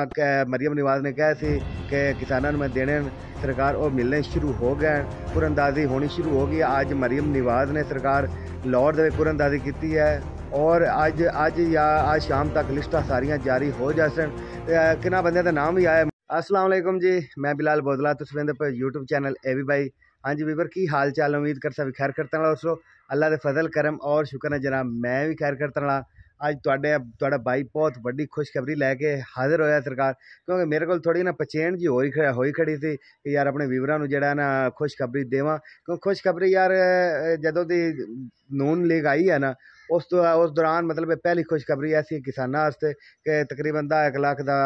मरियम नवाज ने कहा सी कि किसानों में देने सरकार और मिलने शुरू हो गए कुरंदाजी होनी शुरू हो गई अज मरियम नवाज ने सरकार लाहौर दे की है और अज अज या अज शाम तक लिस्टा सारिया जारी हो जा सन कि बंद का नाम भी आया असलम जी मैं बिलाल बोदला तुम पर यूट्यूब चैनल ए वी बाई हाँ जी वीवर की हाल चाल उम्मीद कर सभी खैर करता और सो अल्लाह के फजल करम और शुक्र है जनाब मैं भी खैर करता ਅੱਜ ਤੁਹਾਡੇ ਤੁਹਾਡਾ ਭਾਈ ਬਹੁਤ ਵੱਡੀ ਖੁਸ਼ਖਬਰੀ ਲੈ ਕੇ ਹਾਜ਼ਰ ਹੋਇਆ ਸਰਕਾਰ ਕਿਉਂਕਿ ਮੇਰੇ ਕੋਲ ਥੋੜੀ ਨਾ ਪਚੇਣ ਜੀ ਹੋਈ ਹੋਈ ਖੜੀ ਸੀ ਕਿ ਯਾਰ ਆਪਣੇ ਵਿਵਰਾਂ ਨੂੰ ਜਿਹੜਾ ਨਾ ਖੁਸ਼ਖਬਰੀ ਦੇਵਾਂ ਕਿਉਂਕਿ ਖੁਸ਼ਖਬਰੀ ਯਾਰ ਜਦੋਂ ਦੀ ਨੂਨ ਲੀਗ ਆਈ ਹੈ ਨਾ ਉਸ ਤੋਂ ਉਸ ਦੌਰਾਨ ਮਤਲਬ ਪਹਿਲੀ ਖੁਸ਼ਖਬਰੀ ਐਸੀ ਕਿਸਾਨਾਂ ਵਾਸਤੇ ਕਿ ਤਕਰੀਬਨ 1 ਲੱਖ ਦਾ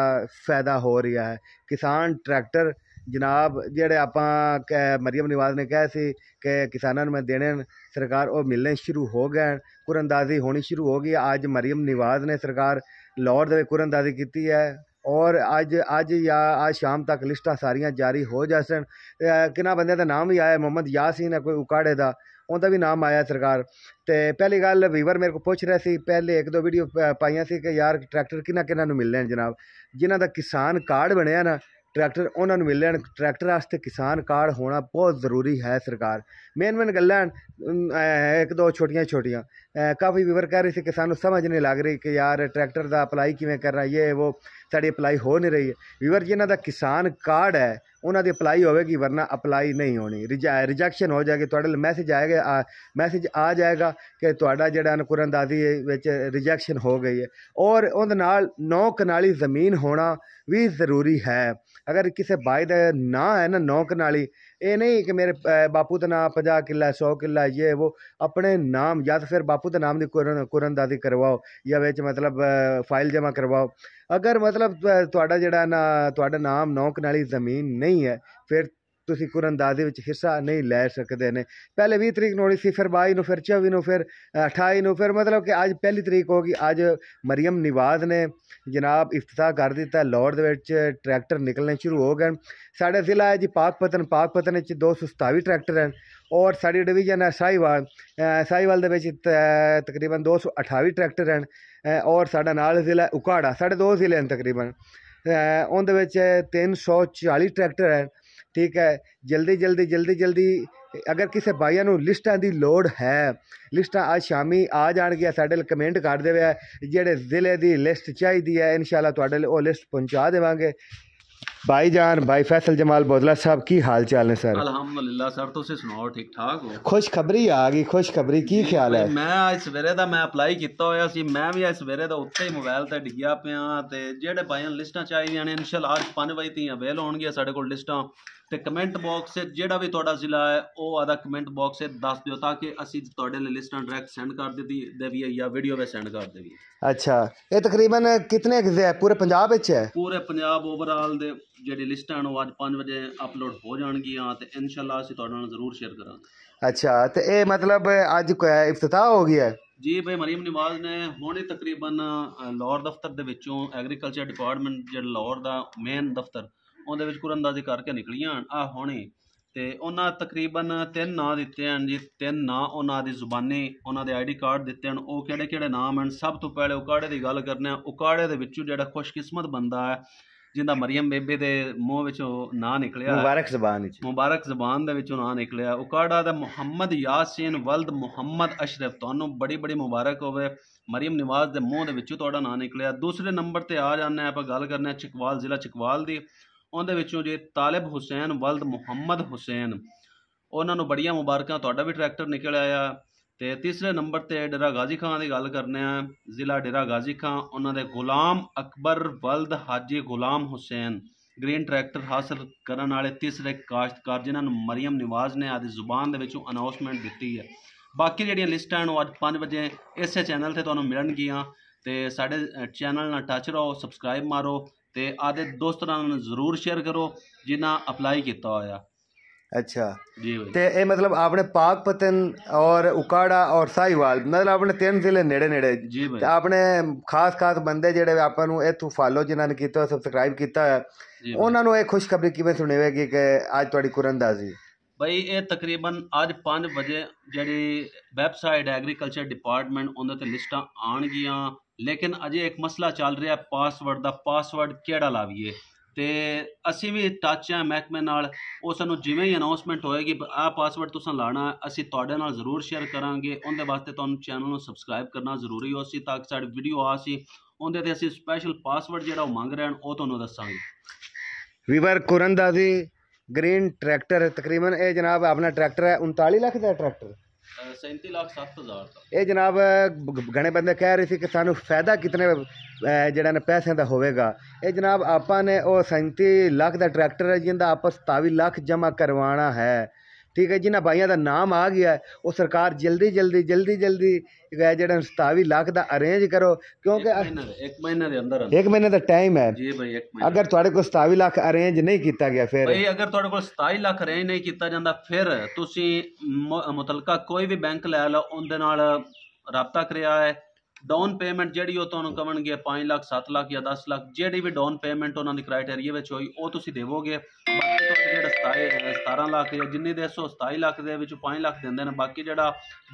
ਫਾਇਦਾ ਹੋ ਰਿਹਾ ਹੈ ਕਿਸਾਨ ਟਰੈਕਟਰ ਜਨਾਬ ਜਿਹੜੇ ਆਪਾਂ ਮਰੀਮ ਨਿਵਾਜ਼ ਨੇ ਕਿਹਾ ਸੀ ਕਿ ਕਿਸਾਨਾਂ ਨੂੰ ਮੈਂ ਦੇਣੇ ਸਰਕਾਰ ਉਹ ਮਿਲਣੇ ਸ਼ੁਰੂ ਹੋ ਗਏ ਕੁਰੰਦਾਜ਼ੀ ਹੋਣੀ ਸ਼ੁਰੂ ਹੋ ਗਈ ਅੱਜ ਮਰੀਮ ਨਿਵਾਜ਼ ਨੇ ਸਰਕਾਰ ਲਾਹੌਰ ਦੇ ਕੁਰੰਦਾਜ਼ੀ ਕੀਤੀ ਹੈ ਔਰ ਅੱਜ ਅੱਜ ਜਾਂ ਅੱਜ ਸ਼ਾਮ ਤੱਕ ਲਿਸਟਾਂ ਸਾਰੀਆਂ ਜਾਰੀ ਹੋ ਜਾਸਣ ਕਿੰਨਾ ਬੰਦਿਆਂ ਦਾ ਨਾਮ ਵੀ ਆਇਆ ਮੁਹੰਮਦ ਯਾਸੀਨ ਹੈ ਕੋਈ ਉਕਾੜੇ ਦਾ ਉਹਦਾ ਵੀ ਨਾਮ ਆਇਆ ਸਰਕਾਰ ਤੇ ਪਹਿਲੀ ਗੱਲ ਵੀਵਰ ਮੇਰੇ ਕੋ ਪੁੱਛ ਰਿਹਾ ਸੀ ਪਹਿਲੇ ਇੱਕ ਦੋ ਵੀਡੀਓ ਪਾਈਆਂ ਸੀ ਕਿ ਯਾਰ ਟਰੈਕਟਰ ਕਿੰਨਾ ਕਿੰਨਾ ਨੂੰ ਮਿਲਣੇ ਜਨਾਬ ਜਿਨ੍ਹਾਂ ਦਾ ਕਿਸਾਨ ਕਾਰਡ ਬਣਿਆ ਨਾ ਟਰੈਕਟਰ ਉਹਨਾਂ ਨੂੰ ਮਿਲਣ ਟਰੈਕਟਰ ਵਾਸਤੇ ਕਿਸਾਨ ਕਾਰਡ ਹੋਣਾ ਬਹੁਤ ਜ਼ਰੂਰੀ ਹੈ ਸਰਕਾਰ ਮੇਨ ਮੇਨ ਗੱਲਾਂ ਇੱਕ ਦੋ ਛੋਟੀਆਂ ਛੋਟੀਆਂ ਕਾਫੀ ਵਿਵਰ ਕਰ ਰਹੀ ਸੀ ਕਿਸਾਨ ਨੂੰ ਸਮਝ ਨਹੀਂ ਲੱਗ ਰਹੀ ਕਿ ਯਾਰ ਟਰੈਕਟਰ ਦਾ ਅਪਲਾਈ ਕਿਵੇਂ ਕਰਨਾ ਇਹ ਉਹ ਤੁਹਾਡੀ ਅਪਲਾਈ ਹੋ ਨਹੀਂ ਰਹੀ ਹੈ ਵੀਵਰ ਜੀ ਇਹਨਾਂ ਦਾ ਕਿਸਾਨ ਕਾਰਡ ਹੈ ਉਹਨਾਂ ਦੀ ਅਪਲਾਈ ਹੋਵੇਗੀ ਵਰਨਾ ਅਪਲਾਈ ਨਹੀਂ ਹੋਣੀ ਰਿਜੈਕਸ਼ਨ ਹੋ ਜਾਏਗੀ ਤੁਹਾਡੇ ਲਈ ਮੈਸੇਜ ਆਏਗਾ ਮੈਸੇਜ ਆ ਜਾਏਗਾ ਕਿ ਤੁਹਾਡਾ ਜਿਹੜਾ ਅਨਕੁਰੰਦਾਜ਼ੀ ਵਿੱਚ ਰਿਜੈਕਸ਼ਨ ਹੋ ਗਈ ਹੈ ਔਰ ਉਹਦੇ ਨਾਲ ਨੌ ਕਨਾਲੀ ਜ਼ਮੀਨ ਹੋਣਾ ਵੀ ਜ਼ਰੂਰੀ ਹੈ ਅਗਰ ਕਿਸੇ ਬਾਈ ਦਾ ਨਾ ਹੈ ਨਾ ਨੌ ਕਨਾਲੀ ये नहीं कि मेरे बापू का नाम पाँ किला सौ किला ये वो अपने नाम या तो फिर बापू के नाम की कुरन कुरनदादी करवाओ या बेच मतलब फाइल जमा करवाओ अगर मतलब थोड़ा जोड़ा ना थोड़ा नाम नौकनाली जमीन नहीं है फिर ਤੁਸੀਂ ਅੰਦਾਜ਼ੇ ਵਿੱਚ ਹਿੱਸਾ ਨਹੀਂ ਲੈ ਸਕਦੇ ਨੇ ਪਹਿਲੇ 20 ਤਰੀਕ ਨੂੰ ਹੋਣੀ ਸੀ ਫਿਰ 22 ਨੂੰ ਫਿਰ 24 ਨੂੰ ਫਿਰ 28 ਨੂੰ ਫਿਰ ਮਤਲਬ ਕਿ ਅੱਜ ਪਹਿਲੀ ਤਰੀਕ ਹੋ ਗਈ ਅੱਜ ਮਰੀਮ ਨਿਵਾਜ਼ ਨੇ ਜਨਾਬ ਇਫਤਤਾਹ ਕਰ ਦਿੱਤਾ ਲਾਹੌਰ ਦੇ ਵਿੱਚ ਟਰੈਕਟਰ ਨਿਕਲਣੇ ਸ਼ੁਰੂ ਹੋ ਗਏ ਸਾਡੇ ਜ਼ਿਲ੍ਹਾ ਹੈ ਜੀ ਪਾਕਪਤਨ ਪਾਕਪਤਨ ਵਿੱਚ 227 ਟਰੈਕਟਰ ਹਨ ਔਰ ਸਾਡੀ ਡਿਵੀਜ਼ਨ ਹੈ ਸਾਈਵਾਲ ਸਾਈਵਾਲ ਦੇ ਵਿੱਚ ਤਕਰੀਬਨ 228 ਟਰੈਕਟਰ ਹਨ ਔਰ ਸਾਡਾ ਨਾਲ ਜ਼ਿਲ੍ਹਾ ਉਕਾੜਾ ਸਾਡੇ ਦੋ ਜ਼ਿਲ੍ਹੇ ਹਨ ਤਕਰੀਬਨ ਉਹਦੇ ਵਿੱਚ 340 ਟਰੈਕਟਰ ਹਨ ਠੀਕ ਹੈ ਜਲਦੀ ਜਲਦੀ ਜਲਦੀ ਜਲਦੀ ਅਗਰ ਕਿਸੇ ਭਾਈਆਂ ਨੂੰ ਲਿਸਟਾਂ ਦੀ ਲੋੜ ਹੈ ਲਿਸਟਾਂ ਅੱਜ ਸ਼ਾਮੀ ਆ ਜਾਣਗੀਆਂ ਸਾਡੇ ਲਈ ਕਮੈਂਟ ਕਰ ਦੇਵੇ ਜਿਹੜੇ ਜ਼ਿਲ੍ਹੇ ਦੀ ਲਿਸਟ ਚਾਹੀਦੀ ਹੈ ਇਨਸ਼ਾਅੱਲਾ ਤੁਹਾਡੇ ਲਈ ਉਹ ਲਿਸਟ ਪਹੁੰਚਾ ਦੇਵਾਂਗੇ ਭਾਈ ਜਾਨ ਭਾਈ ਫੈਸਲ ਜਮਾਲ ਬੋਦਲਾ ਸਾਹਿਬ ਕੀ ਹਾਲ ਚਾਲ ਨੇ ਸਰ ਅਲਹਮਦੁਲਿਲਾ ਸਰ ਤੁਸੀਂ ਸੁਣਾਓ ਠੀਕ ਠਾਕ ਹੋ ਖੁਸ਼ਖਬਰੀ ਆ ਗਈ ਖੁਸ਼ਖਬਰੀ ਕੀ ਖਿਆਲ ਹੈ ਮੈਂ ਅੱਜ ਸਵੇਰੇ ਦਾ ਮੈਂ ਅਪਲਾਈ ਕੀਤਾ ਹੋਇਆ ਸੀ ਮੈਂ ਵੀ ਅੱਜ ਸਵੇਰੇ ਦਾ ਉੱਤੇ ਹੀ ਮੋਬਾਈਲ ਤੇ ਡਿੱਗਿਆ ਪਿਆ ਤੇ ਜਿਹੜੇ ਭਾਈਆਂ ਲਿਸਟਾਂ ਚਾਹੀਦੀਆਂ ਨੇ ਇਨਸ਼ਾਅੱਲਾ ਅੱਜ 5 ਵਜੇ ਤੀਆਂ ਵੇਲ ਹੋਣਗੀਆਂ ਸਾਡੇ ਕੋਲ ਲਿਸਟਾਂ ਤੇ ਕਮੈਂਟ ਬਾਕਸ ਤੇ ਜਿਹੜਾ ਵੀ ਤੁਹਾਡਾ ਜ਼ਿਲ੍ਹਾ ਹੈ ਉਹ ਆਦਾ ਕਮੈਂਟ ਬਾਕਸ ਤੇ ਦੱਸ ਦਿਓ ਤਾਂ ਕਿ ਅਸੀਂ ਤੁਹਾਡੇ ਲਈ ਲਿਸਟਾਂ ਡਾਇਰੈਕਟ ਸੈਂਡ ਕਰ ਦਿੱਤੀ ਦੇਵੀਏ ਜਾਂ ਵੀਡੀਓ ਵੀ ਸੈਂਡ ਕਰ ਦੇਵੀਏ ਅੱਛਾ ਇਹ ਤਕਰੀਬਨ ਕਿੰਨੇ ਕਿਤੇ ਹੈ ਪੂਰੇ ਪੰਜਾਬ ਵਿੱਚ ਹੈ ਪੂਰੇ ਪੰਜਾਬ ਓਵਰਆਲ ਦੇ ਜਿਹੜੀ ਲਿਸਟਾਂ ਉਹ ਅੱਜ 5 ਵਜੇ ਅਪਲੋਡ ਹੋ ਜਾਣਗੀਆਂ ਤੇ ਇਨਸ਼ਾਅੱਲਾ ਅਸੀਂ ਤੁਹਾਡੇ ਨਾਲ ਜ਼ਰੂਰ ਸ਼ੇਅਰ ਕਰਾਂਗੇ ਅੱਛਾ ਤੇ ਇਹ ਮਤਲਬ ਅੱਜ ਕੋਈ ਇਫਤਤਾਹ ਹੋ ਗਿਆ ਜੀ ਭਾਈ ਮਰੀਮ ਨਿਵਾਜ਼ ਨੇ ਹੁਣੇ ਤਕਰੀਬਨ ਲਾਹੌਰ ਦਫ਼ਤਰ ਦੇ ਵਿੱਚੋਂ ਐਗਰੀਕਲਚਰ ਡਿਪਾਰਟਮੈਂਟ ਜਿਹੜਾ ਲਾਹੌਰ ਦਾ ਮੇਨ ਦਫ਼ਤਰ ਉਹਦੇ ਵਿੱਚ ਅੰਦਾਜ਼ੇ ਕਰਕੇ ਨਿਕਲੀਆਂ ਆ ਹੁਣੇ ਤੇ ਉਹਨਾਂ ਤਕਰੀਬਨ ਤਿੰਨ ਨਾਂ ਦਿੱਤੇ ਹਨ ਜੀ ਤਿੰਨ ਨਾਂ ਉਹਨਾਂ ਦੀ ਜ਼ੁਬਾਨੀ ਉਹਨਾਂ ਦੇ ਆਈਡੀ ਕਾਰਡ ਦਿੱਤੇ ਹਨ ਉਹ ਕਿਹੜੇ ਕਿਹੜੇ ਨਾਮ ਹਨ ਸਭ ਤੋਂ ਪਹਿਲੇ ਉਕਾੜੇ ਦੀ ਗੱਲ ਕਰਨੇ ਆ ਉਕਾੜੇ ਦੇ ਵਿੱਚੋਂ ਜਿਹੜਾ ਖੁਸ਼ਕਿਸਮਤ ਬੰਦਾ ਹੈ ਜਿੰਦਾ ਮਰੀਮ ਬੇਬੇ ਦੇ ਮੂੰਹ ਵਿੱਚੋਂ ਨਾਂ ਨਿਕਲਿਆ ਮੁਬਾਰਕ ਜ਼ਬਾਨ ਵਿੱਚ ਮੁਬਾਰਕ ਜ਼ਬਾਨ ਦੇ ਵਿੱਚੋਂ ਨਾਂ ਨਿਕਲਿਆ ਉਕਾੜਾ ਦਾ ਮੁਹੰਮਦ ਯਾਸੀਨ ਵਲਦ ਮੁਹੰਮਦ ਅਸ਼ਰਫ ਤੁਹਾਨੂੰ ਬੜੀ ਬੜੀ ਮੁਬਾਰਕ ਹੋਵੇ ਮਰੀਮ ਨਿਵਾਜ਼ ਦੇ ਮੂੰਹ ਦੇ ਵਿੱਚੋਂ ਤੁਹਾਡਾ ਨਾਂ ਨਿਕਲਿਆ ਦੂਸਰੇ ਨੰਬਰ ਤੇ ਆ ਜਾਣਾ ਆਪਾਂ ਗੱਲ ਕਰਨੇ ਚਕਵਾਲ ਜ਼ਿਲ੍ਹਾ ਚਕਵਾਲ ਦੀ ਉਹਦੇ ਵਿੱਚੋਂ ਜੇ ਤਾਲਿਬ ਹੁਸੈਨ ਵਲਦ ਮੁਹੰਮਦ ਹੁਸੈਨ ਉਹਨਾਂ ਨੂੰ ਬੜੀਆਂ ਮੁਬਾਰਕਾਂ ਤੁਹਾਡਾ ਵੀ ਟਰੈਕਟਰ ਨਿਕਲ ਆਇਆ ਤੇ ਤੀਸਰੇ ਨੰਬਰ ਤੇ ਡੇਰਾ ਗਾਜ਼ੀ ਖਾਨ ਦੀ ਗੱਲ ਕਰਨੇ ਆ ਜ਼ਿਲ੍ਹਾ ਡੇਰਾ ਗਾਜ਼ੀ ਖਾਨ ਉਹਨਾਂ ਦੇ ਗੁਲਾਮ ਅਕਬਰ ਵਲਦ ਹਾਜੀ ਗੁਲਾਮ ਹੁਸੈਨ ਗ੍ਰੀਨ ਟਰੈਕਟਰ ਹਾਸਲ ਕਰਨ ਵਾਲੇ ਤੀਸਰੇ ਕਾਸ਼ਤਕਾਰ ਜਿਨ੍ਹਾਂ ਨੂੰ ਮਰੀਮ ਨਿਵਾਜ਼ ਨੇ ਆਦੀ ਜ਼ੁਬਾਨ ਦੇ ਵਿੱਚੋਂ ਅਨਾਉਂਸਮੈਂਟ ਦਿੱਤੀ ਹੈ ਬਾਕੀ ਜਿਹੜੀਆਂ ਲਿਸਟਾਂ ਨੂੰ ਅੱਜ 5 ਵਜੇ ਇਸੇ ਚੈਨਲ ਤੇ ਤੁਹਾਨੂੰ ਮਿਲਣਗੀਆਂ ਤੇ ਸਾਡੇ ਚੈਨਲ ਨਾਲ ਟੱਚ ਰਹੋ ਸਬਸਕ੍ਰਾਈਬ ਮਾਰੋ ਤੇ ਆਦੇ ਦੋਸਤਾਂ ਨੂੰ ਜ਼ਰੂਰ ਸ਼ੇਅਰ ਕਰੋ ਜਿਨ੍ਹਾਂ ਅਪਲਾਈ ਕੀਤਾ ਹੋਇਆ ਅੱਛਾ ਜੀ ਭਾਈ ਤੇ ਇਹ ਮਤਲਬ ਆਪਣੇ ਪਾਕ ਪਤਨ ਔਰ ਉਕਾੜਾ ਔਰ ਸਾਈਵਾਲ ਮਤਲਬ ਆਪਣੇ ਤਿੰਨ ਜ਼ਿਲ੍ਹੇ ਨੇੜੇ ਨੇੜੇ ਤੇ ਆਪਣੇ ਖਾਸ ਖਾਸ ਬੰਦੇ ਜਿਹੜੇ ਆਪਾਂ ਨੂੰ ਇਥੋਂ ਫਾਲੋ ਜਿਨ੍ਹਾਂ ਨੇ ਕੀਤਾ ਸਬਸਕ੍ਰਾਈਬ ਕੀਤਾ ਹੋਇਆ ਉਹਨਾਂ ਨੂੰ ਇਹ ਖੁਸ਼ਖਬਰੀ ਕਿਵੇਂ ਸੁਣੀ ਹੋਵੇਗੀ ਕਿ ਅੱਜ ਤੁਹਾਡੀ ਕੁਰੰਦਾਜ਼ੀ ਭਾਈ ਇਹ ਤਕਰੀਬਨ ਅੱਜ 5 ਵਜੇ ਜਿਹੜੀ ਵੈਬਸਾਈਟ ਐਗਰੀਕਲਚਰ ਡਿਪਾਰਟਮੈਂਟ ਉਹਨਾਂ ਤੇ ਲਿਸਟਾਂ ਆਣਗੀਆਂ ਲੇਕਿਨ ਅਜੇ ਇੱਕ ਮਸਲਾ ਚੱਲ ਰਿਹਾ ਪਾਸਵਰਡ ਦਾ ਪਾਸਵਰਡ ਕਿਹੜਾ ਲਾਵੀਏ ਤੇ ਅਸੀਂ ਵੀ ਟੱਚ ਆ ਮਹਿਕਮੇ ਨਾਲ ਉਹ ਸਾਨੂੰ ਜਿਵੇਂ ਹੀ ਅਨਾਉਂਸਮੈਂਟ ਹੋਏਗੀ ਆ ਪਾਸਵਰਡ ਤੁਸੀਂ ਲਾਣਾ ਅਸੀਂ ਤੁਹਾਡੇ ਨਾਲ ਜ਼ਰੂਰ ਸ਼ੇਅਰ ਕਰਾਂਗੇ ਉਹਦੇ ਵਾਸਤੇ ਤੁਹਾਨੂੰ ਚੈਨਲ ਨੂੰ ਸਬਸਕ੍ਰਾਈਬ ਕਰਨਾ ਜ਼ਰੂਰੀ ਹੋ ਸੀ ਤਾਂ ਕਿ ਸਾਡੀ ਵੀਡੀਓ ਆ ਸੀ ਉਹਦੇ ਤੇ ਅਸੀਂ ਸਪੈਸ਼ਲ ਪਾਸਵਰਡ ਜਿਹੜਾ ਉਹ ਮੰਗ ਰਹੇ ਹਨ ਉਹ ਤੁਹਾਨੂੰ ਦੱਸਾਂਗੇ ਵੀਵਰ ਕੁਰਨ ਦਾ ਗ੍ਰੀਨ ਟਰੈਕਟਰ ਤਕਰੀਬਨ ਇਹ ਜਨਾਬ ਆਪਣਾ ਟਰੈਕਟਰ ਹੈ 39 ਲੱਖ ਦਾ ਟਰੈਕਟਰ 37 ਲੱਖ 7000 ਇਹ ਜਨਾਬ ਗ- ਗਣੇ ਬੰਦੇ ਕਹਿ ਰਹੇ ਸੀ ਕਿ ਸਾਨੂੰ ਫਾਇਦਾ ਕਿਤਨੇ ਜਿਹੜਾ ਨੇ ਪੈਸਿਆਂ ਦਾ ਹੋਵੇਗਾ ਇਹ ਜਨਾਬ ਆਪਾਂ ਨੇ ਉਹ 37 ਲੱਖ ਦਾ ਟਰੈਕਟਰ ਹੈ ਜਿੰਦਾ ਆਪਾਂ 27 ਲੱਖ ਜਮ੍ਹਾਂ ਕਰਵਾਉਣਾ ਹੈ ਠੀਕ ਹੈ ਜਿਨ੍ਹਾਂ ਭਾਈਆਂ ਦਾ ਨਾਮ ਆ ਗਿਆ ਉਹ ਸਰਕਾਰ ਜਲਦੀ ਜਲਦੀ ਜਲਦੀ ਜਲਦੀ ਜਿਹੜਾ 27 ਲੱਖ ਦਾ ਅਰੇਂਜ ਕਰੋ ਕਿਉਂਕਿ ਇੱਕ ਮਹੀਨੇ ਦੇ ਅੰਦਰ ਇੱਕ ਮਹੀਨੇ ਦਾ ਟਾਈਮ ਹੈ ਜੀ ਭਾਈ ਇੱਕ ਮਹੀਨਾ ਅਗਰ ਤੁਹਾਡੇ ਕੋਲ 27 ਲੱਖ ਅਰੇਂਜ ਨਹੀਂ ਕੀਤਾ ਗਿਆ ਫਿਰ ਭਾਈ ਅਗਰ ਤੁਹਾਡੇ ਕੋਲ 27 ਲੱਖ ਅਰੇਂਜ ਨਹੀਂ ਕੀਤਾ ਜਾਂਦਾ ਫਿਰ ਤੁਸੀਂ ਮੁਤਲਕਾ ਕੋਈ ਵੀ ਬੈਂਕ ਲੈ ਲਓ ਉਹਦੇ ਨਾਲ ਰابطਾ ਕਰਿਆ ਹੈ ਡਾਊਨ ਪੇਮੈਂਟ ਜਿਹੜੀ ਉਹ ਤੁਹਾਨੂੰ ਕਵਣਗੇ 5 ਲੱਖ 7 ਲੱਖ ਜਾਂ 10 ਲੱਖ ਜਿਹੜੀ ਵੀ ਡਾਊਨ ਪੇਮੈਂਟ ਉਹਨਾਂ ਦੇ ਕ੍ਰਾਈਟੇਰੀਆ ਵਿੱਚ ਹੋਈ ਉਹ ਤੁਸੀਂ ਦੇਵੋਗੇ ਬਾਕੀ ਜਿਹੜਾ 17 ਲੱਖ ਜਾਂ ਜਿੰਨੇ ਦੇ 127 ਲੱਖ ਦੇ ਵਿੱਚ 5 ਲੱਖ ਦਿੰਦੇ ਨੇ ਬਾਕੀ ਜਿਹੜਾ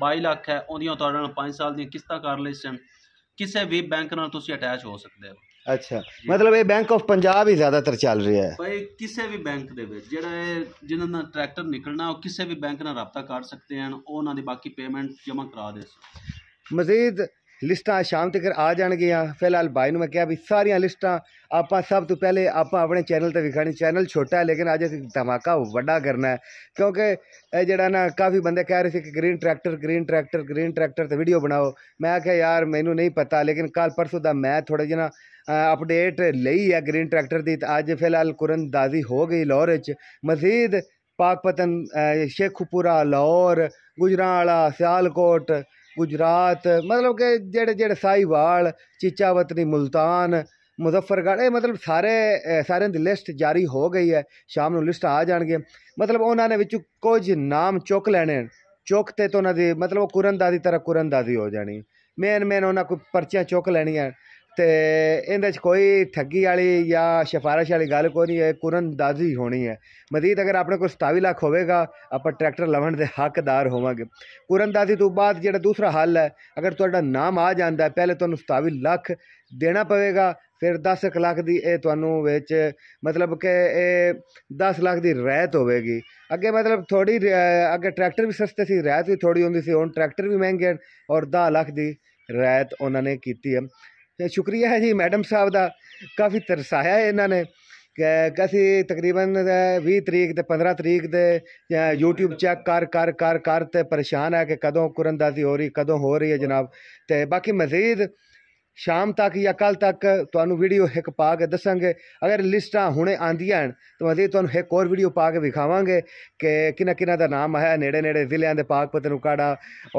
22 ਲੱਖ ਹੈ ਉਹਦੀਆਂ ਤੁਹਾਡੇ ਨਾਲ 5 ਸਾਲ ਦੀਆਂ ਕਿਸ਼ਤਾਂ ਕਰ ਲਈ ਸਨ ਕਿਸੇ ਵੀ ਬੈਂਕ ਨਾਲ ਤੁਸੀਂ ਅਟੈਚ ਹੋ ਸਕਦੇ ਹੋ ਅੱਛਾ ਮਤਲਬ ਇਹ ਬੈਂਕ ਆਫ ਪੰਜਾਬ ਹੀ ਜ਼ਿਆਦਾਤਰ ਚੱਲ ਰਿਹਾ ਹੈ ਭਾਈ ਕਿਸੇ ਵੀ ਬੈਂਕ ਦੇ ਵਿੱਚ ਜਿਹੜਾ ਇਹ ਜਿਨ੍ਹਾਂ ਦਾ ਟਰੈਕਟਰ ਨਿਕਲਣਾ ਉਹ ਕਿਸੇ ਵੀ ਬੈਂਕ ਨਾਲ ਰابطਾ ਕਰ ਸਕਦੇ ਹਨ ਉਹਨਾਂ ਦੀ ਬਾਕੀ ਪੇਮੈਂਟ ਜਮ੍ਹਾਂ ਕਰਾ ਦੇ ਮਜ਼ੀਦ ਲਿਸਟਾਂ ਸ਼ਾਮ ਤੱਕ ਆ ਜਾਣਗੀਆਂ ਫਿਲਹਾਲ ਭਾਈ ਨੂੰ ਮੈਂ ਕਿਹਾ ਵੀ ਸਾਰੀਆਂ ਲਿਸਟਾਂ ਆਪਾਂ ਸਭ ਤੋਂ ਪਹਿਲੇ ਆਪਾਂ ਆਪਣੇ ਚੈਨਲ ਤੇ ਵਿਖਾਣੀ ਚੈਨਲ ਛੋਟਾ ਹੈ ਲੇਕਿਨ ਅੱਜ ਅਸੀਂ ਧਮਾਕਾ ਵੱਡਾ ਕਰਨਾ ਹੈ ਕਿਉਂਕਿ ਇਹ ਜਿਹੜਾ ਨਾ ਕਾਫੀ ਬੰਦੇ ਕਹਿ ਰਹੇ ਸੀ ਕਿ green tractor green tractor green tractor ਤੇ ਵੀਡੀਓ ਬਣਾਓ ਮੈਂ ਕਿਹਾ ਯਾਰ ਮੈਨੂੰ ਨਹੀਂ ਪਤਾ ਲੇਕਿਨ ਕੱਲ ਪਰਸੋਂ ਦਾ ਮੈਂ ਥੋੜਾ ਜਿਹਾ ਅਪਡੇਟ ਲਈ ਹੈ ਗ੍ਰੀਨ ਟਰੈਕਟਰ ਦੀ ਅੱਜ ਫਿਲਹਾਲ ਕੁਰੰਦਾਜ਼ੀ ਹੋ ਗਈ ਲਾਹੌਰ ਵਿੱਚ ਮਜ਼ੀਦ ਪਾਕਪਤਨ ਸ਼ੇਖੂਪੁਰਾ ਲਾਹੌਰ ਗੁਜਰਾਵਾਲਾ ਸਿਆਲਕੋਟ ਗੁਜਰਾਤ ਮਤਲਬ ਕਿ ਜਿਹੜੇ ਜਿਹੜੇ ਸਾਈਵਾਲ ਚੀਚਾਵਤਨੀ ਮੁਲਤਾਨ ਮੁਜ਼ਫਰਗੜ੍ਹ ਇਹ ਮਤਲਬ ਸਾਰੇ ਸਾਰਿਆਂ ਦੀ ਲਿਸਟ ਜਾਰੀ ਹੋ ਗਈ ਹੈ ਸ਼ਾਮ ਨੂੰ ਲਿਸਟ ਆ ਜਾਣਗੇ ਮਤਲਬ ਉਹਨਾਂ ਨੇ ਵਿੱਚ ਕੁਝ ਨਾਮ ਚੁੱਕ ਲੈਣੇ ਚੁੱਕ ਤੇ ਤੋਂ ਉਹਨਾਂ ਦੀ ਮਤਲਬ ਦੀ ਤਰ੍ਹਾਂ ਦੀ ਹੋ ਜਾਣੀ ਮੇਨ ਮੇਨ ਉਹਨਾਂ ਕੋਈ ਪਰਚੀਆਂ ਚੁੱਕ ਲੈਣੀਆਂ ਤੇ ਇਹਦੇ 'ਚ ਕੋਈ ਠੱਗੀ ਵਾਲੀ ਜਾਂ ਸ਼ਫਾਰਿਸ਼ ਵਾਲੀ ਗੱਲ ਕੋਈ ਨਹੀਂ ਹੈ ਦਾਜ਼ੀ ਹੋਣੀ ਹੈ ਮਦੀਦ ਅਗਰ ਆਪਣੇ ਕੋਲ 27 ਲੱਖ ਹੋਵੇਗਾ ਆਪਾਂ ਟਰੈਕਟਰ ਲਵਣ ਦੇ ਹੱਕਦਾਰ ਹੋਵਾਂਗੇ ਦਾਜ਼ੀ ਤੋਂ ਬਾਅਦ ਜਿਹੜਾ ਦੂਸਰਾ ਹੱਲ ਹੈ ਅਗਰ ਤੁਹਾਡਾ ਨਾਮ ਆ ਜਾਂਦਾ ਪਹਿਲੇ ਤੁਹਾਨੂੰ 27 ਲੱਖ ਦੇਣਾ ਪਵੇਗਾ ਫਿਰ 10 ਲੱਖ ਦੀ ਇਹ ਤੁਹਾਨੂੰ ਵਿੱਚ ਮਤਲਬ ਕਿ ਇਹ 10 ਲੱਖ ਦੀ ਰਹਿਤ ਹੋਵੇਗੀ ਅੱਗੇ ਮਤਲਬ ਥੋੜੀ ਅੱਗੇ ਟਰੈਕਟਰ ਵੀ ਸਸਤੇ ਸੀ ਰਹਿਤ ਵੀ ਥੋੜੀ ਹੁੰਦੀ ਸੀ ਹੁਣ ਟਰੈਕਟਰ ਵੀ ਮਹਿੰਗੇ ਔਰ 10 ਲੱਖ ਦੀ ਰਹਿਤ ਉਹਨਾਂ ਨੇ ਕੀਤੀ ਹੈ ਸ਼ੁਕਰੀਆ ਹੈ ਜੀ ਮੈਡਮ ਸਾਹਿਬ ਦਾ ਕਾਫੀ ਤਰਸਾਇਆ ਇਹਨਾਂ ਨੇ ਅਸੀਂ ਤਕਰੀਬਨ 20 ਤਰੀਕ ਤੇ 15 ਤਰੀਕ ਦੇ YouTube ਚੈੱਕ ਕਰ ਕਰ ਕਰ ਕਰ ਤੇ ਪਰੇਸ਼ਾਨ ਹੈ ਕਿ ਕਦੋਂ ਕੁਰੰਦਾਜ਼ੀ ਹੋ ਰਹੀ ਕਦੋਂ ਹੋ ਰਹੀ ਹੈ ਜਨਾਬ ਤੇ ਬਾਕੀ ਮਜ਼ੀਦ शाम तक या कल तक तोडियो एक पा के दसागे अगर लिस्टा हमने आदि हैं तो मैं तो एक और वीडियो पा के विखावे कि कि कि नाम है नेड़े नेड़े जिले के पाक पतन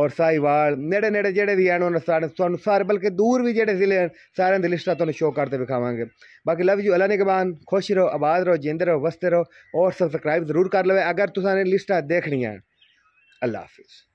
और साहिवाल नेड़े नेड़े जेड़े भी हैं सारे सारे बल्कि दूर भी जेड़े जिले हैं सारे लिस्टा तुम शो करते विखावे बाकी लव यू अला निकबान खुश रहो आबाद रहो जींद रहो वसते रहो और सबसक्राइब जरूर कर लो अगर तुम्हें लिस्टा देखनी है अल्लाह हाफिज़